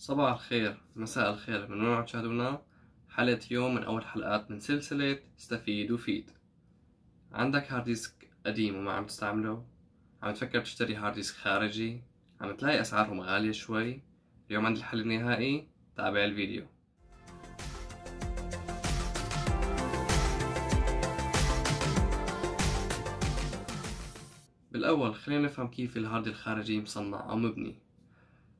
صباح الخير مساء الخير من وين تشاهدونا حلقة يوم من أول حلقات من سلسلة استفيد وفيد عندك هارد ديسك قديم وما عم تستعمله عم تفكر تشتري هارد ديسك خارجي عم تلاقي أسعارهم غالية شوي اليوم عند الحل النهائي تابع الفيديو بالأول خلينا نفهم كيف الهارد الخارجي مصنع أو مبني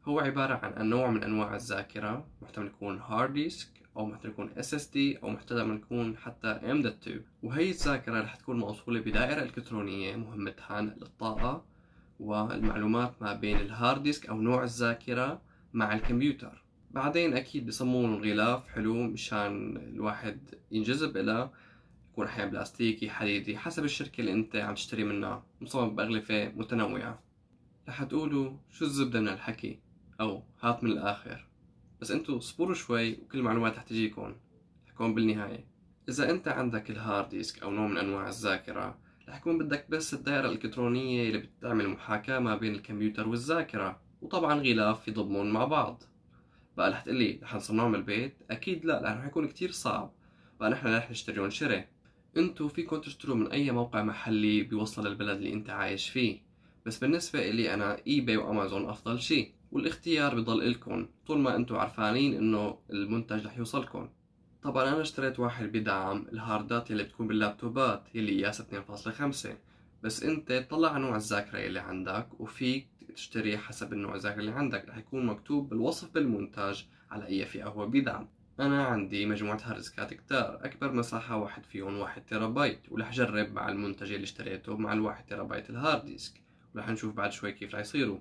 هو عبارة عن نوع من أنواع الذاكرة محتمل يكون هارد ديسك أو محتمل يكون اس اس دي أو محتمل يكون حتى ام 2 وهي الذاكرة رح تكون موصولة بدائرة إلكترونية مهمتها نقل الطاقة والمعلومات ما بين الهارد ديسك أو نوع الذاكرة مع الكمبيوتر بعدين أكيد بسمون غلاف حلو مشان الواحد ينجذب إلى يكون أحيانا بلاستيكي حديدي حسب الشركة اللي أنت عم تشتري منها مصمم بأغلفة متنوعة رح تقولوا شو الزبدة من الحكي أو هات من الآخر بس انتو اصبروا شوي وكل المعلومات رح تجيكم رح بالنهاية إذا أنت عندك الهارد ديسك أو نوع من أنواع الذاكرة رح يكون بدك بس الدائرة الإلكترونية اللي بتعمل محاكاة ما بين الكمبيوتر والذاكرة وطبعا غلاف يضمهم مع بعض بقى رح تقلي رح نصنعهم البيت أكيد لا لأنه رح يكون كتير صعب بقى نحن رح نشتريهم شري انتو فيكم تشتروا من أي موقع محلي بيوصل للبلد اللي أنت عايش فيه بس بالنسبة لي أنا إيباي وأمازون أفضل شي والاختيار بضل إلكم طول ما انتم عرفانين انه المنتج رح يوصلكم طبعا انا اشتريت واحد بدعم الهاردات اللي بتكون باللابتوبات يلي قياس 2.5 بس انت طلع نوع الذاكرة اللي عندك وفيك تشتري حسب النوع الذاكرة اللي عندك رح يكون مكتوب بالوصف بالمنتج على اي فئة هو بدعم انا عندي مجموعة هاردسكات كتار اكبر مساحة واحد فيهم واحد تيرابايت ورح جرب مع المنتج اللي اشتريته مع الواحد تيرابايت الهارد ديسك ورح نشوف بعد شوي كيف رح يصيروا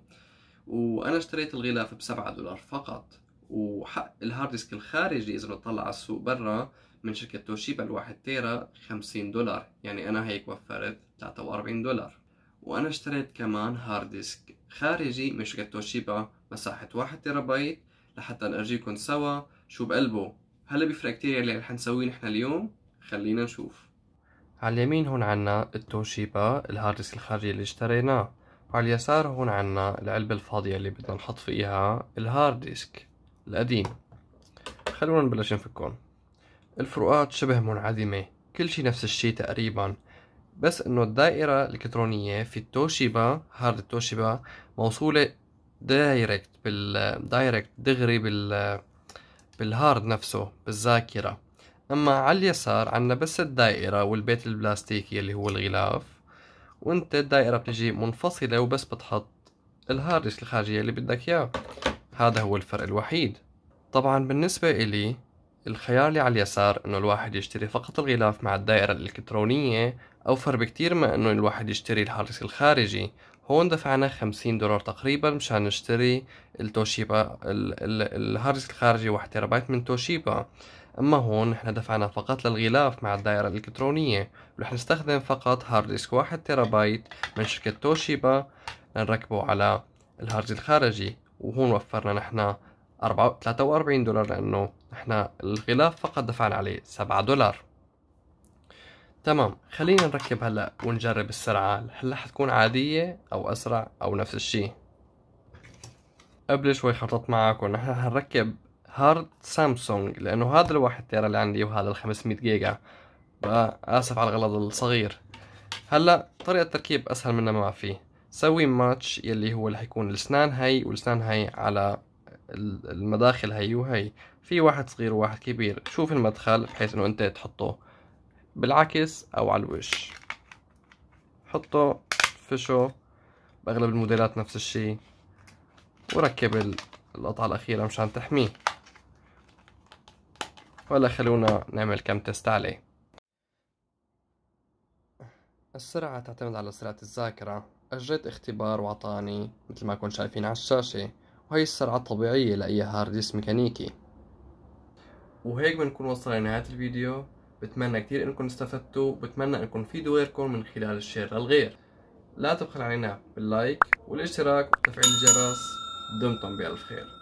وانا اشتريت الغلاف ب 7 دولار فقط وحق الهارد ديسك الخارجي اذا بنطلع على السوق برا من شركة توشيبا الواحد تيرا 50 دولار يعني انا هيك وفرت 43 دولار وانا اشتريت كمان هارد ديسك خارجي من شركة توشيبا مساحة 1 تيرا بايت لحتى نرجيكم سوا شو بقلبه هل بيفرق كتير اللي رح نسويه نحن اليوم خلينا نشوف على اليمين هون عنا التوشيبا الهارد ديسك الخارجي اللي اشتريناه على اليسار هون عنا العلبة الفاضية اللي بدنا نحط فيها الهارد ديسك القديم خلونا نبلش نفكهم الفروقات شبه منعدمة كل شي نفس الشي تقريبا بس انه الدائرة الإلكترونية في التوشيبا هارد التوشيبا موصولة دايركت بال دايركت دغري بال بالهارد نفسه بالذاكرة أما على اليسار عنا بس الدائرة والبيت البلاستيكي اللي هو الغلاف وانت الدائرة بتجي منفصلة وبس بتحط الهاردس الخارجية اللي بدك اياه هذا هو الفرق الوحيد طبعا بالنسبة إلي الخيار اللي على اليسار انه الواحد يشتري فقط الغلاف مع الدائرة الالكترونية اوفر بكتير ما انه الواحد يشتري الهاردس الخارجي هون دفعنا 50 دولار تقريبا مشان نشتري التوشيبا الهاردس الخارجي 1 تيرابايت من توشيبا أما هون نحن دفعنا فقط للغلاف مع الدائرة الإلكترونية ورح نستخدم فقط هارد ديسك واحد تيرابايت من شركة توشيبا لنركبه على الهارد الخارجي وهون وفرنا نحن 43 دولار لأنه نحن الغلاف فقط دفعنا عليه 7 دولار تمام خلينا نركب هلا ونجرب السرعة هلا حتكون عادية أو أسرع أو نفس الشي قبل شوي خططت معكم نحن هنركب هارد سامسونج لانه هذا الواحد تيرا اللي عندي وهذا ال 500 جيجا اسف على الغلط الصغير هلا طريقه التركيب اسهل منا ما فيه سوي ماتش يلي هو اللي حيكون الاسنان هي والاسنان هي على المداخل هي وهي في واحد صغير وواحد كبير شوف المدخل بحيث انه انت تحطه بالعكس او على الوش حطه فشه باغلب الموديلات نفس الشيء وركب القطعة الاخيرة مشان تحميه ولا خلونا نعمل كم تيست عليه السرعة تعتمد على سرعة الذاكرة أجريت اختبار وعطاني مثل ما كنت شايفين على الشاشة وهي السرعة الطبيعية لأي هارد ديسك ميكانيكي وهيك بنكون وصلنا لنهاية الفيديو بتمنى كتير انكم استفدتوا بتمنى انكم تفيدوا غيركم من خلال الشير للغير لا تبخل علينا باللايك والاشتراك وتفعيل الجرس دمتم بألف خير